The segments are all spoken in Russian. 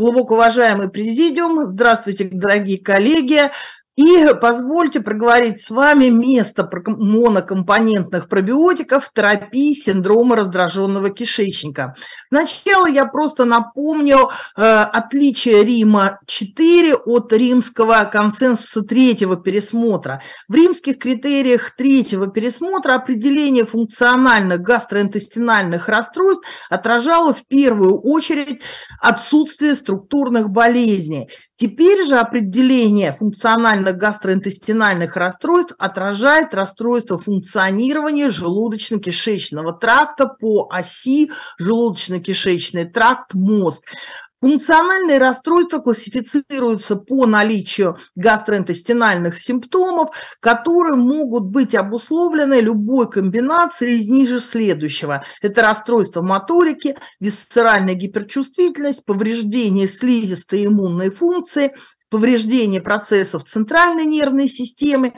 Глубоко уважаемый президиум, здравствуйте, дорогие коллеги. И позвольте проговорить с вами место монокомпонентных пробиотиков в терапии синдрома раздраженного кишечника. Сначала я просто напомню э, отличие Рима 4 от римского консенсуса третьего пересмотра. В римских критериях третьего пересмотра определение функциональных гастроинтестинальных расстройств отражало в первую очередь отсутствие структурных болезней. Теперь же определение функциональных данных гастроинтестинальных расстройств отражает расстройство функционирования желудочно-кишечного тракта по оси желудочно-кишечный тракт мозг. Функциональные расстройства классифицируются по наличию гастроинтестинальных симптомов, которые могут быть обусловлены любой комбинацией из ниже следующего. Это расстройство моторики, висцеральная гиперчувствительность, повреждение слизистой иммунной функции, повреждение процессов центральной нервной системы,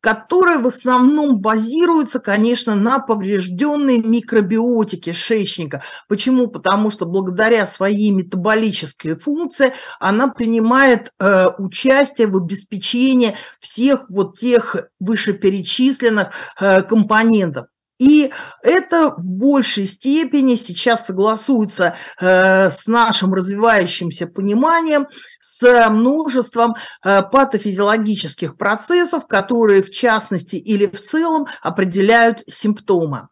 которые в основном базируются, конечно, на поврежденной микробиотике шейчника. Почему? Потому что благодаря своей метаболической функции она принимает э, участие в обеспечении всех вот тех вышеперечисленных э, компонентов. И это в большей степени сейчас согласуется э, с нашим развивающимся пониманием, с множеством э, патофизиологических процессов, которые в частности или в целом определяют симптомы.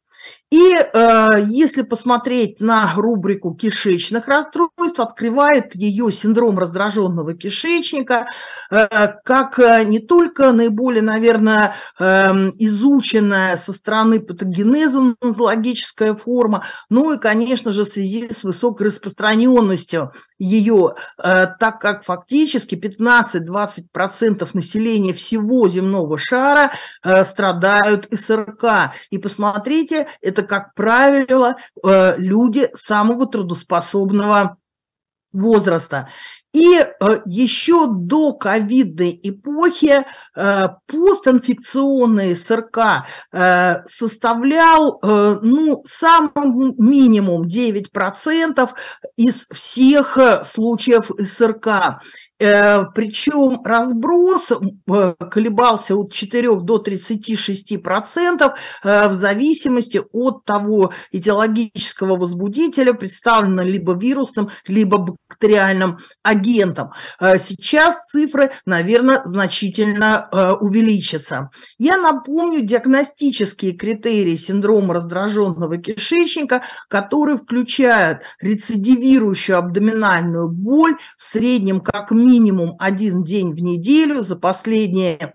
И э, если посмотреть на рубрику кишечных расстройств, открывает ее синдром раздраженного кишечника э, как э, не только наиболее, наверное, э, изученная со стороны патогенеза нозологическая форма, но и, конечно же, в связи с высокой распространенностью ее, э, так как фактически 15-20% населения всего земного шара э, страдают СРК. И посмотрите, это это, как правило, э, люди самого трудоспособного возраста. И э, еще до ковидной эпохи э, постинфекционные СРК составлял ну, самым минимум 9% из всех случаев СРК. Э, Причем разброс э, колебался от 4 до 36 процентов э, в зависимости от того идеологического возбудителя, представленного либо вирусным, либо бактериальным агентом. Сейчас цифры, наверное, значительно увеличатся. Я напомню диагностические критерии синдрома раздраженного кишечника, которые включают рецидивирующую абдоминальную боль в среднем как минимум минимум один день в неделю за последние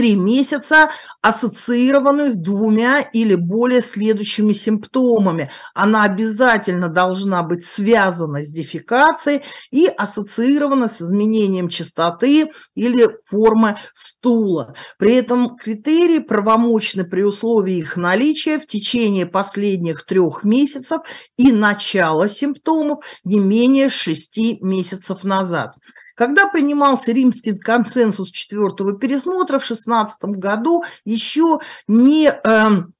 три месяца, ассоциированную с двумя или более следующими симптомами. Она обязательно должна быть связана с дефекацией и ассоциирована с изменением частоты или формы стула. При этом критерии правомочны при условии их наличия в течение последних трех месяцев и начала симптомов не менее шести месяцев назад. Когда принимался римский консенсус четвертого пересмотра в 16 году, еще не эм,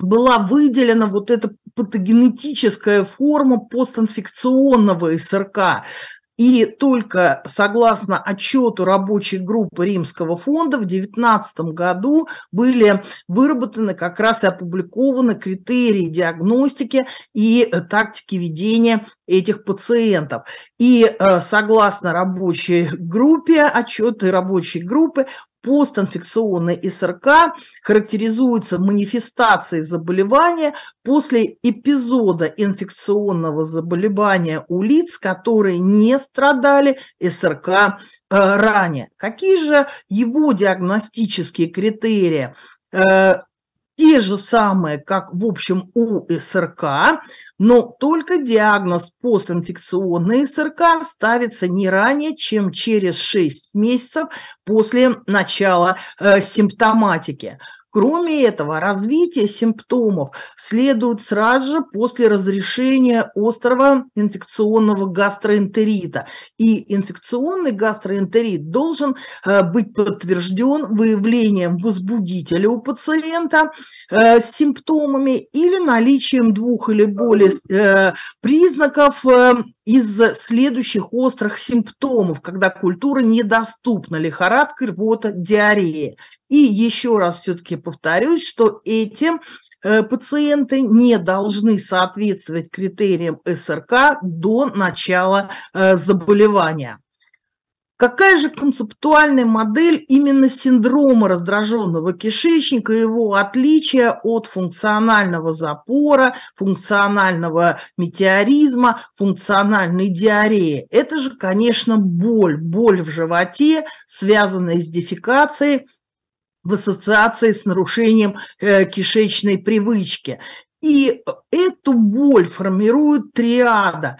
была выделена вот эта патогенетическая форма постинфекционного СРК. И только согласно отчету рабочей группы Римского фонда в 2019 году были выработаны как раз и опубликованы критерии диагностики и э, тактики ведения этих пациентов. И э, согласно рабочей группе, отчеты рабочей группы, постинфекционной СРК характеризуется манифестацией заболевания после эпизода инфекционного заболевания у лиц, которые не страдали СРК э, ранее. Какие же его диагностические критерии? Э, те же самые, как, в общем, у СРК, но только диагноз постинфекционный СРК ставится не ранее, чем через 6 месяцев после начала э, симптоматики. Кроме этого, развитие симптомов следует сразу же после разрешения острого инфекционного гастроэнтерита. И инфекционный гастроэнтерит должен э, быть подтвержден выявлением возбудителя у пациента э, с симптомами или наличием двух или более э, признаков э, из следующих острых симптомов, когда культура недоступна, лихорадка, рвота, диарея. И еще раз все-таки повторюсь, что этим э, пациенты не должны соответствовать критериям СРК до начала э, заболевания. Какая же концептуальная модель именно синдрома раздраженного кишечника, его отличия от функционального запора, функционального метеоризма, функциональной диареи? Это же, конечно, боль. Боль в животе, связанная с дефекацией, в ассоциации с нарушением э, кишечной привычки. И эту боль формирует триада.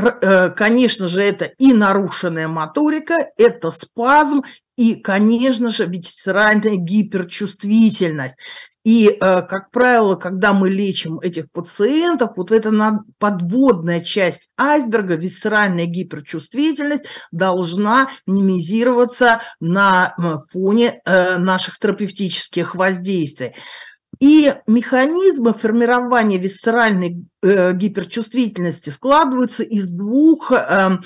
Э, конечно же, это и нарушенная моторика, это спазм, и, конечно же, вегетаральная гиперчувствительность. И, э, как правило, когда мы лечим этих пациентов, вот эта подводная часть айсберга, висцеральная гиперчувствительность, должна минимизироваться на э, фоне наших терапевтических воздействий. И механизмы формирования висцеральной э, гиперчувствительности складываются из двух э,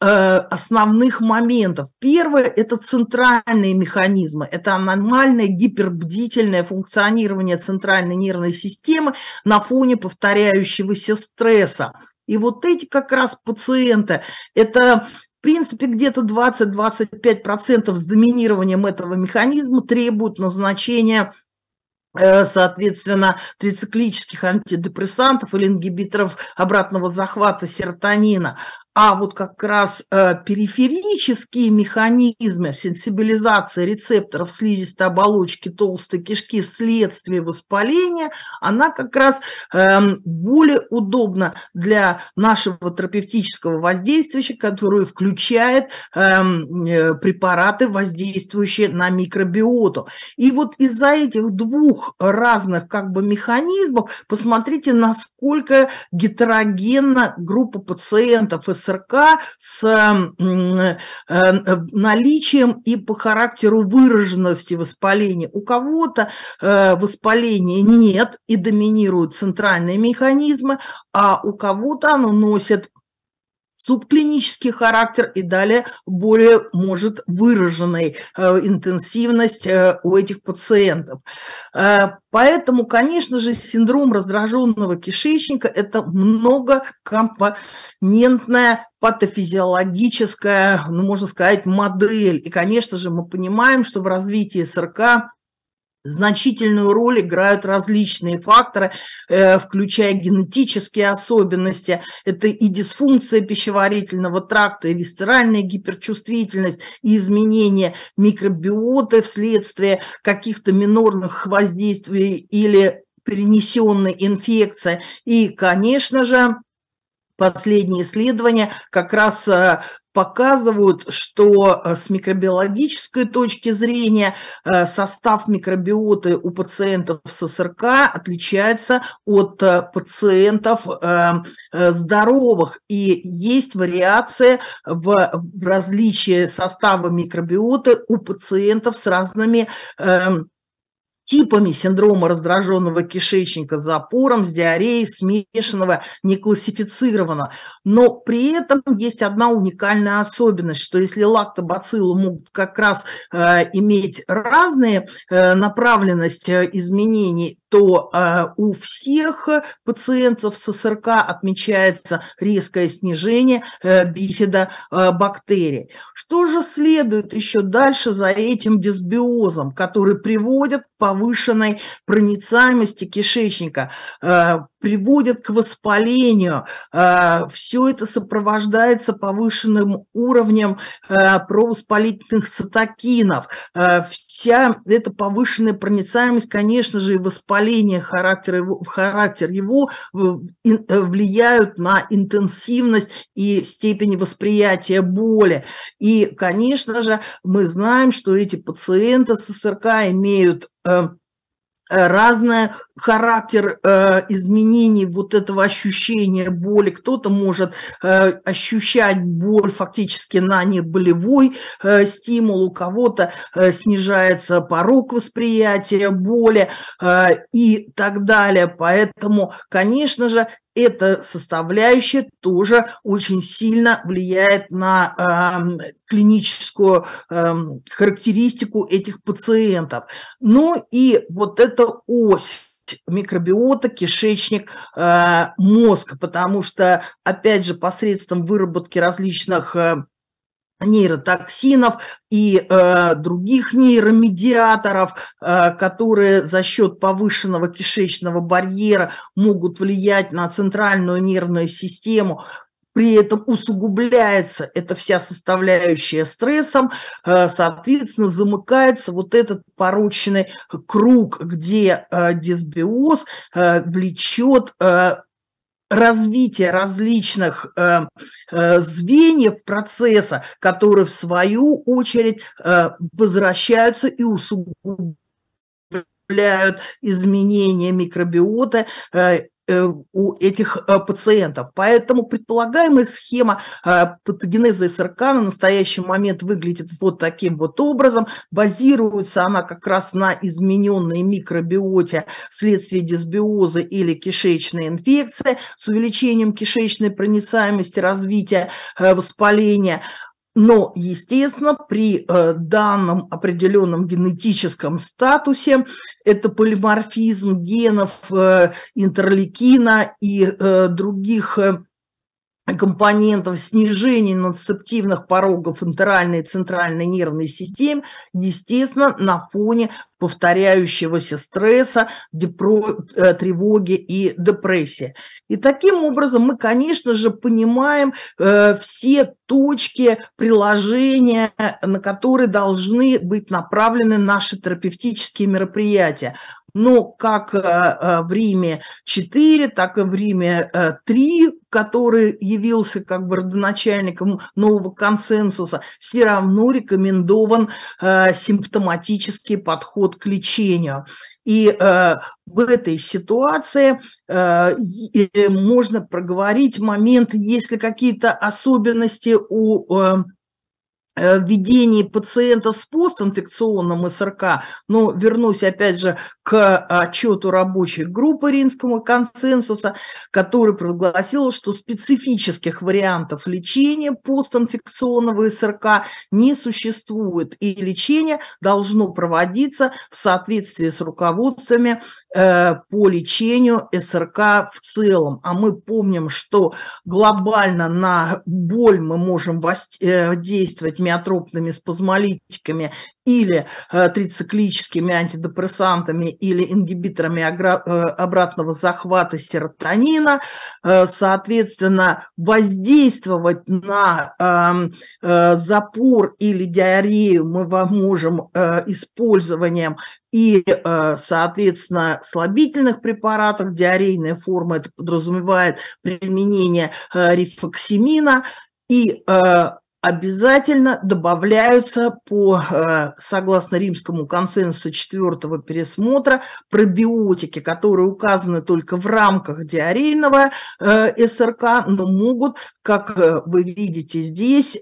э, основных моментов. Первое – это центральные механизмы, это аномальное гипербдительное функционирование центральной нервной системы на фоне повторяющегося стресса. И вот эти как раз пациенты, это в принципе где-то 20-25% с доминированием этого механизма требуют назначения Э, соответственно, трициклических антидепрессантов или ингибиторов обратного захвата серотонина. А вот как раз э, периферические механизмы сенсибилизации рецепторов слизистой оболочки толстой кишки вследствие воспаления, она как раз эм, более удобна для нашего терапевтического воздействия, которое включает эм, э, препараты, воздействующие на микробиоту. И вот из-за этих двух разных как бы механизмов, посмотрите, насколько гетерогенна группа пациентов СРК с э, э, наличием и по характеру выраженности воспаления. У кого-то э, воспаления нет и доминируют центральные механизмы, а у кого-то оно носит субклинический характер и далее более может выраженной э, интенсивность э, у этих пациентов. Э, поэтому, конечно же, синдром раздраженного кишечника – это многокомпонентная патофизиологическая, ну, можно сказать, модель. И, конечно же, мы понимаем, что в развитии СРК Значительную роль играют различные факторы, э, включая генетические особенности. Это и дисфункция пищеварительного тракта, и висцеральная гиперчувствительность, и изменение микробиоты вследствие каких-то минорных воздействий или перенесенной инфекции. И, конечно же, Последние исследования как раз э, показывают, что э, с микробиологической точки зрения э, состав микробиоты у пациентов с СРК отличается от пациентов здоровых. И есть вариация в, различии состава микробиоты у пациентов с разными эм, типами синдрома раздраженного кишечника с запором, с диареей, смешанного, не классифицировано. Но при этом есть одна уникальная особенность, что если лактобациллы могут как раз э, иметь разные э, направленности э, изменений, то э, у всех пациентов с СРК отмечается резкое снижение э, бифидобактерий. Э, Что же следует еще дальше за этим дисбиозом, который приводит к повышенной проницаемости кишечника? Э, приводят к воспалению. Э, Все это сопровождается повышенным уровнем э, провоспалительных цитокинов. Э, вся эта повышенная проницаемость, конечно же, и воспаление характера, характер его влияют на интенсивность и степень восприятия боли. И, конечно же, мы знаем, что эти пациенты с СРК имеют Э, разный характер э, изменений вот этого ощущения боли. Кто-то может э, ощущать боль фактически на неболевой э, стимул, у кого-то снижается порог восприятия боли и так далее. Поэтому, конечно же, эта составляющая тоже очень сильно влияет на э, клиническую э, характеристику этих пациентов. Ну и вот эта ось микробиота, кишечник, э, мозг, потому что, опять же, посредством выработки различных э, нейротоксинов и э, других нейромедиаторов, э, которые за счет повышенного кишечного барьера могут влиять на центральную нервную систему. При этом усугубляется эта вся составляющая стрессом, э, соответственно, замыкается вот этот порученный круг, где э, дисбиоз э, влечет э, развитие различных э, э, звеньев процесса, которые в свою очередь э, возвращаются и усугубляют изменения микробиота э, Э, у этих э, пациентов. Поэтому предполагаемая схема э, патогенеза СРК на настоящий момент выглядит вот таким вот образом. Базируется она как раз на измененной микробиоте вследствие дисбиоза или кишечной инфекции с увеличением кишечной проницаемости, развития воспаления. Но, естественно, при э, данном определенном генетическом статусе это полиморфизм генов э, интерлекина и э, других компонентов снижения нацептивных порогов интеральной и центральной нервной системы, естественно, на фоне повторяющегося стресса, депро... Э, тревоги и депрессии. И таким образом мы, конечно же, понимаем э, все точки приложения, на которые должны быть направлены наши терапевтические мероприятия но ну, как э, э, в Риме 4, так и в Риме 3, э, который явился как бы родоначальником нового консенсуса, все равно рекомендован симптоматический подход к лечению. И э, в этой ситуации э, можно проговорить момент, есть ли какие-то особенности у э, Э, введении пациентов с постинфекционным СРК, но вернусь опять же к отчету рабочей группы Ринского консенсуса, который провозгласил, что специфических вариантов лечения постинфекционного СРК не существует, и лечение должно проводиться в соответствии с руководствами э, по лечению СРК в целом. А мы помним, что глобально на боль мы можем воздействовать э, миотропными спазмолитиками или э, трициклическими антидепрессантами или ингибиторами э, обратного захвата серотонина, э, соответственно, воздействовать на эм, запор или диарею мы можем использованием и, соответственно, слабительных препаратах, диарейная форма, это подразумевает применение рифоксимина, и обязательно добавляются по, э, согласно римскому консенсусу четвертого пересмотра, пробиотики, которые указаны только в рамках диарейного э, СРК, но могут, как э, вы видите здесь,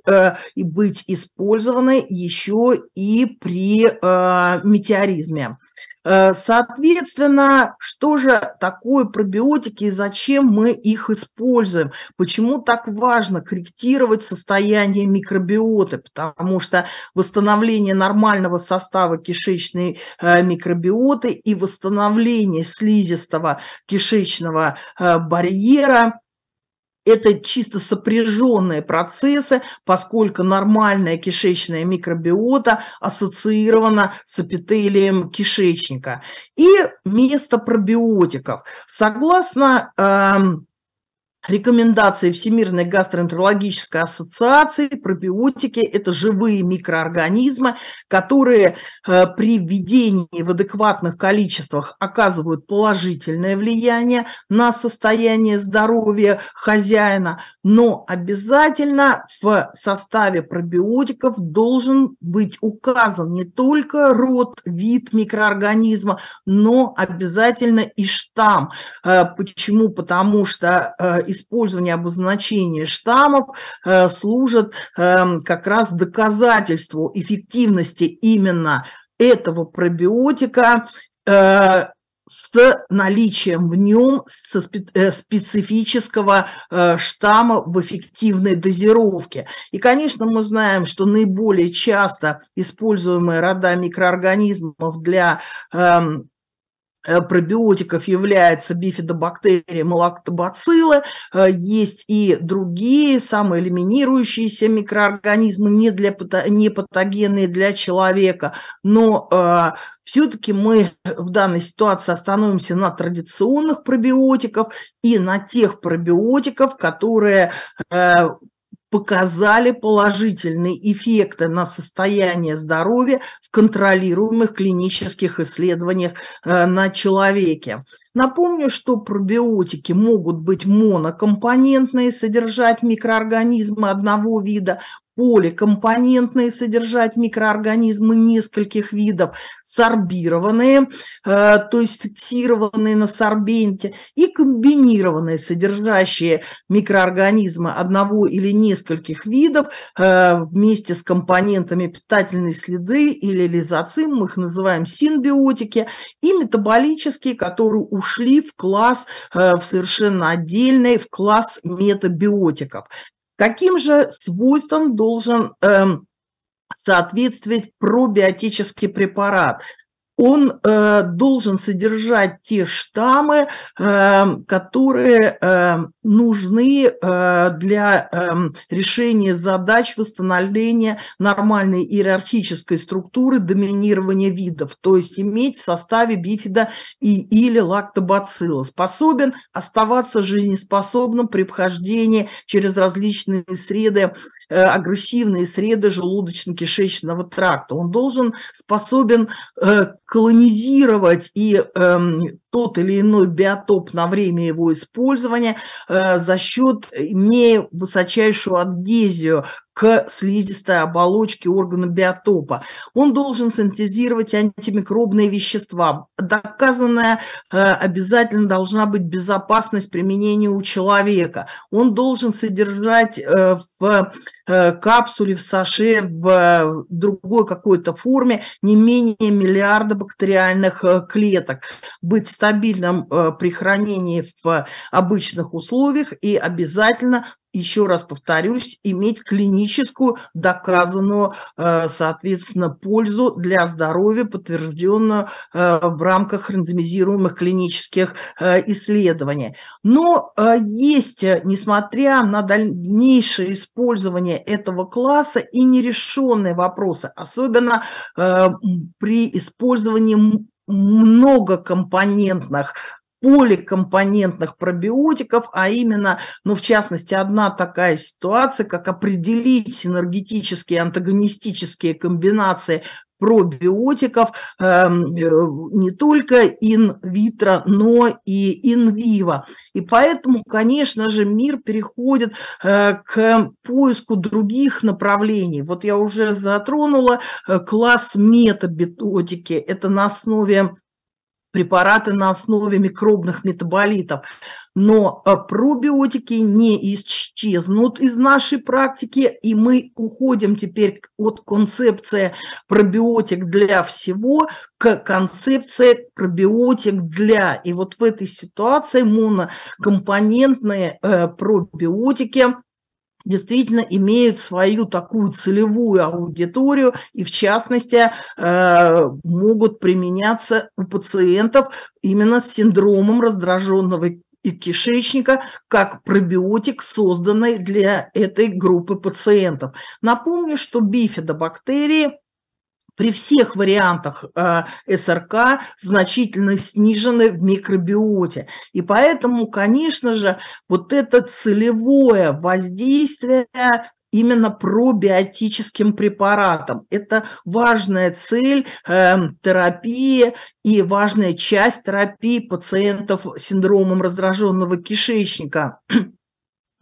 и быть использованы еще и при метеоризме. Э, соответственно, что же такое пробиотики и зачем мы их используем? Почему так важно корректировать состояние микробиоты? Потому что восстановление нормального состава кишечной э, микробиоты и восстановление слизистого кишечного э, барьера это чисто сопряженные процессы, поскольку нормальная кишечная микробиота ассоциирована с эпителием кишечника. И место пробиотиков. Согласно эм, рекомендации Всемирной гастроэнтерологической ассоциации, пробиотики – это живые микроорганизмы, которые э, при введении в адекватных количествах оказывают положительное влияние на состояние здоровья хозяина, но обязательно в составе пробиотиков должен быть указан не только род, вид микроорганизма, но обязательно и штамм. Э, почему? Потому что э, использования обозначения штаммов э, служит эм, как раз доказательству эффективности именно этого пробиотика э, с наличием в нем э, специфического штамма в эффективной дозировке. И, конечно, мы знаем, что наиболее часто используемые рода микроорганизмов для эм, Э, пробиотиков является бифидобактерия малактобациллы. Э, есть и другие самоэлиминирующиеся микроорганизмы, не, для, не патогенные для человека. Но э, все-таки мы в данной ситуации остановимся на традиционных пробиотиков и на тех пробиотиков, которые показали положительные эффекты на состояние здоровья в контролируемых клинических исследованиях э, на человеке. Напомню, что пробиотики могут быть монокомпонентные, содержать микроорганизмы одного вида, поле компонентные, содержать микроорганизмы нескольких видов, сорбированные, э, то есть фиксированные на сорбенте, и комбинированные, содержащие микроорганизмы одного или нескольких видов э, вместе с компонентами питательной следы или лизоцим, мы их называем синбиотики, и метаболические, которые ушли в класс, э, в совершенно отдельный, в класс метабиотиков. Каким же свойством должен э, соответствовать пробиотический препарат? он э, должен содержать те штаммы, э, которые э, нужны э, для э, решения задач восстановления нормальной иерархической структуры доминирования видов, то есть иметь в составе бифида и, или лактобацилла. Способен оставаться жизнеспособным при вхождении через различные среды Э, агрессивные среды желудочно-кишечного тракта. Он должен способен э, колонизировать и эм, тот или иной биотоп на время его использования э, за счет, имея высочайшую адгезию к слизистой оболочке органа биотопа. Он должен синтезировать антимикробные вещества. Доказанная э, обязательно должна быть безопасность применения у человека. Он должен содержать э, в капсуле, в саше, в другой какой-то форме не менее миллиарда бактериальных клеток, быть стабильном э, при хранении в обычных условиях и обязательно еще раз повторюсь, иметь клиническую доказанную, э, соответственно, пользу для здоровья, подтвержденную э, в рамках рандомизируемых клинических исследований. Но есть, несмотря на дальнейшее использование этого класса, и нерешенные вопросы, особенно при использовании многокомпонентных поликомпонентных пробиотиков, а именно, ну, в частности, одна такая ситуация, как определить синергетические антагонистические комбинации пробиотиков эм, э, не только инвитро, но и инвиво. И поэтому, конечно же, мир переходит э, к поиску других направлений. Вот я уже затронула э, класс метабиотики. Это на основе препараты на основе микробных метаболитов. Но пробиотики не исчезнут из нашей практики, и мы уходим теперь от концепции пробиотик для всего к концепции пробиотик для. И вот в этой ситуации монокомпонентные э, пробиотики – действительно имеют свою такую целевую аудиторию и, в частности, э, могут применяться у пациентов именно с синдромом раздраженного и кишечника как пробиотик, созданный для этой группы пациентов. Напомню, что бифидобактерии – при всех вариантах э, СРК значительно снижены в микробиоте. И поэтому, конечно же, вот это целевое воздействие именно пробиотическим препаратам. Это важная цель э, терапии и важная часть терапии пациентов с синдромом раздраженного кишечника.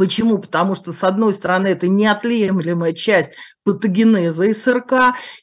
Почему? Потому что, с одной стороны, это неотъемлемая часть патогенеза СРК,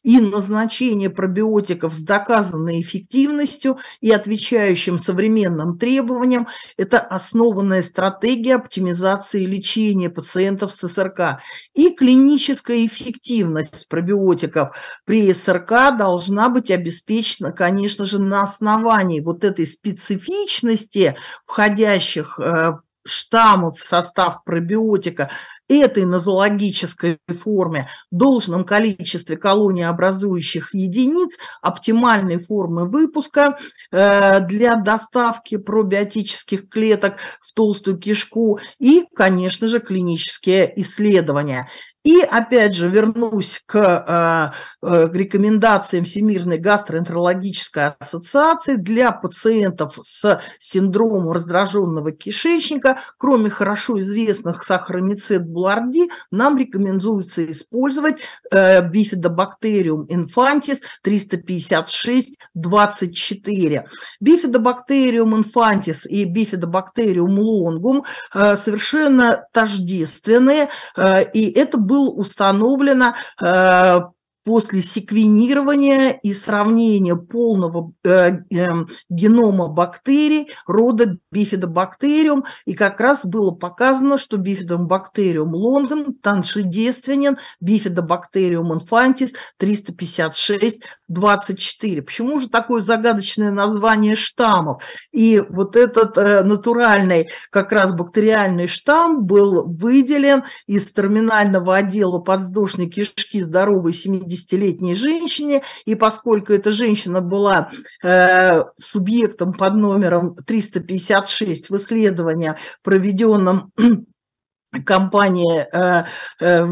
и назначение пробиотиков с доказанной эффективностью и отвечающим современным требованиям – это основанная стратегия оптимизации лечения пациентов с СРК. И клиническая эффективность пробиотиков при СРК должна быть обеспечена, конечно же, на основании вот этой специфичности входящих э, штаммов в состав пробиотика этой нозологической форме должном количестве колониеобразующих единиц, оптимальной формы выпуска э, для доставки пробиотических клеток в толстую кишку и, конечно же, клинические исследования. И опять же вернусь к, э, э, к рекомендациям Всемирной гастроэнтерологической ассоциации для пациентов с синдромом раздраженного кишечника, кроме хорошо известных сахаромицет буларди, нам рекомендуется использовать э, бифидобактериум инфантис 356-24. Бифидобактериум инфантис и бифидобактериум лонгум совершенно тождественные, и это был установлено э, после секвенирования и сравнения полного э, э, генома бактерий, рода бифидобактериум, и как раз было показано, что бифидобактериум лондон таншедейственен, бифидобактериум инфантис 356-24. Почему же такое загадочное название штаммов? И вот этот э, натуральный как раз бактериальный штамм был выделен из терминального отдела подвздошной кишки здоровой 70 50-летней женщине, и поскольку эта женщина была э, субъектом под номером 356 в исследовании, проведенном компании э, э,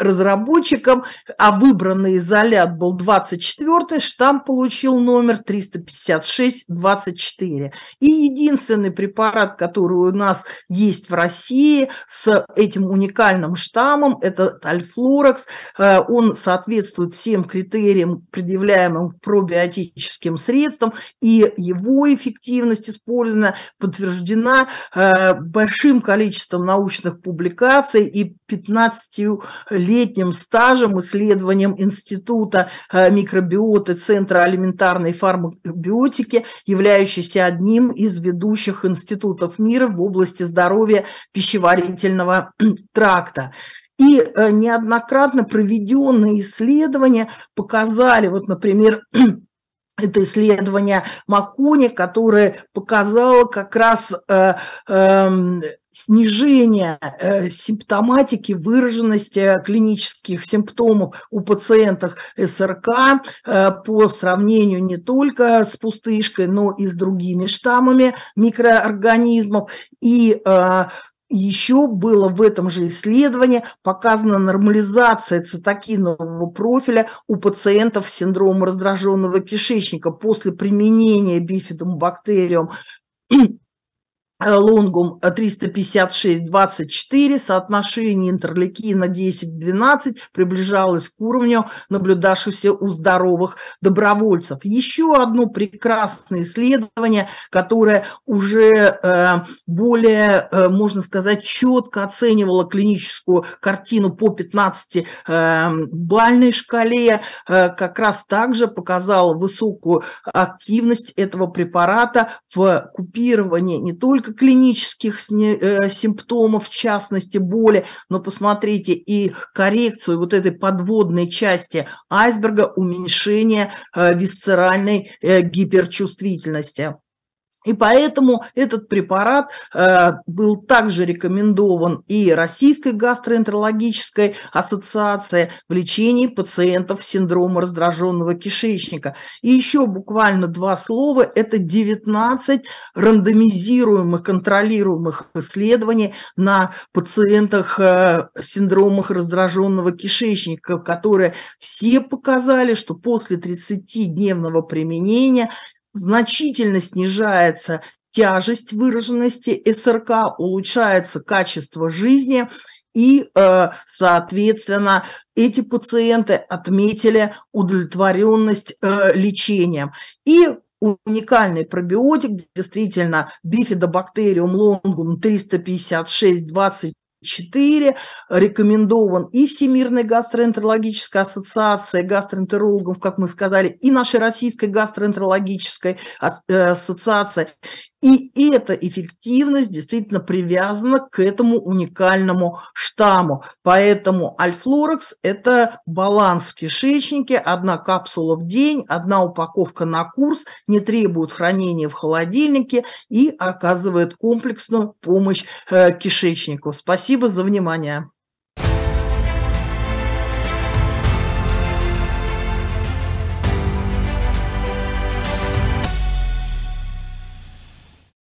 разработчикам, а выбранный изолят был 24 штамм получил номер 356-24. И единственный препарат, который у нас есть в России с этим уникальным штаммом, это Альфлоракс. Э, он соответствует всем критериям, предъявляемым пробиотическим средствам, и его эффективность использована, подтверждена э, большим количеством научных публикаций и 15 лет летним стажем, исследованием Института э, микробиоты Центра алиментарной фармакобиотики, являющийся одним из ведущих институтов мира в области здоровья пищеварительного э, тракта. И э, неоднократно проведенные исследования показали, вот, например, это исследование Махуни, которое показало как раз э, э, снижение э, симптоматики, выраженности клинических симптомов у пациентов СРК э, по сравнению не только с пустышкой, но и с другими штаммами микроорганизмов. И э, еще было в этом же исследовании показана нормализация цитокинового профиля у пациентов с синдромом раздраженного кишечника после применения бактериум. Э, лонгум 356-24, э, соотношение интерлекина 10-12 приближалось к уровню наблюдавшихся у здоровых добровольцев. Еще одно прекрасное исследование, которое уже э, более, можно сказать, четко оценивало клиническую картину по 15-бальной шкале, как раз также показало высокую активность этого препарата в купировании не только только клинических э, симптомов, в частности боли, но посмотрите и коррекцию вот этой подводной части айсберга, уменьшение э, висцеральной э, гиперчувствительности. И поэтому этот препарат э, был также рекомендован и Российской гастроэнтерологической ассоциацией в лечении пациентов с синдромом раздраженного кишечника. И еще буквально два слова. Это 19 рандомизируемых, контролируемых исследований на пациентах с э, синдромах раздраженного кишечника, которые все показали, что после 30-дневного применения значительно снижается тяжесть выраженности СРК, улучшается качество жизни, и, э, соответственно, эти пациенты отметили удовлетворенность э, лечением. И уникальный пробиотик, действительно, бифидобактериум лонгум 356 4, рекомендован и Всемирной гастроэнтерологической ассоциацией, гастроэнтерологов, как мы сказали, и нашей Российской гастроэнтерологической э, ассоциации. И эта эффективность действительно привязана к этому уникальному штамму. Поэтому альфлорекс – это баланс в кишечнике, одна капсула в день, одна упаковка на курс, не требует хранения в холодильнике и оказывает комплексную помощь э, кишечнику. Спасибо за внимание.